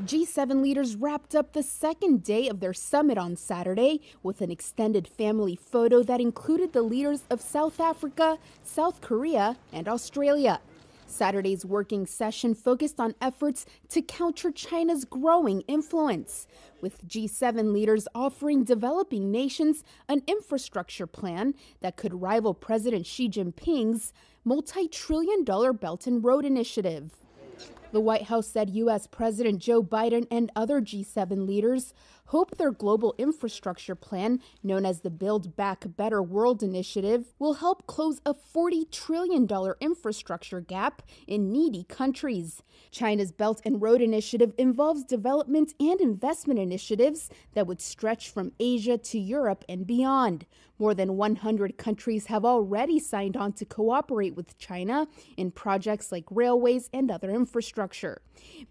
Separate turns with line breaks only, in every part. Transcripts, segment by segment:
G7 leaders wrapped up the second day of their summit on Saturday with an extended family photo that included the leaders of South Africa, South Korea, and Australia. Saturday's working session focused on efforts to counter China's growing influence, with G7 leaders offering developing nations an infrastructure plan that could rival President Xi Jinping's multi trillion dollar Belt and Road Initiative. The White House said U.S. President Joe Biden and other G7 leaders hope their global infrastructure plan, known as the Build Back Better World Initiative, will help close a $40 trillion infrastructure gap in needy countries. China's Belt and Road Initiative involves development and investment initiatives that would stretch from Asia to Europe and beyond. More than 100 countries have already signed on to cooperate with China in projects like railways and other infrastructure structure.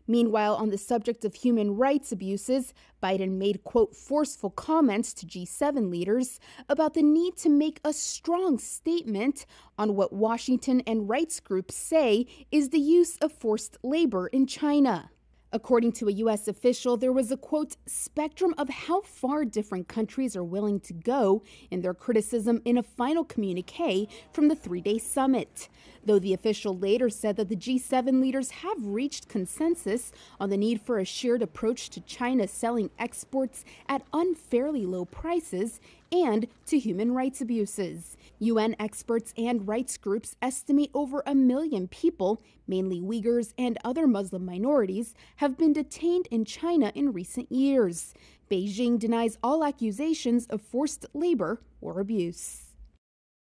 Meanwhile, on the subject of human rights abuses, Biden made, quote, forceful comments to G7 leaders about the need to make a strong statement on what Washington and rights groups say is the use of forced labor in China. According to a U.S. official, there was a quote, spectrum of how far different countries are willing to go in their criticism in a final communique from the three day summit. Though the official later said that the G7 leaders have reached consensus on the need for a shared approach to China selling exports at unfairly low prices and to human rights abuses. UN experts and rights groups estimate over a million people, mainly Uyghurs and other Muslim minorities, have been detained in China in recent years. Beijing denies all accusations of forced labor or abuse.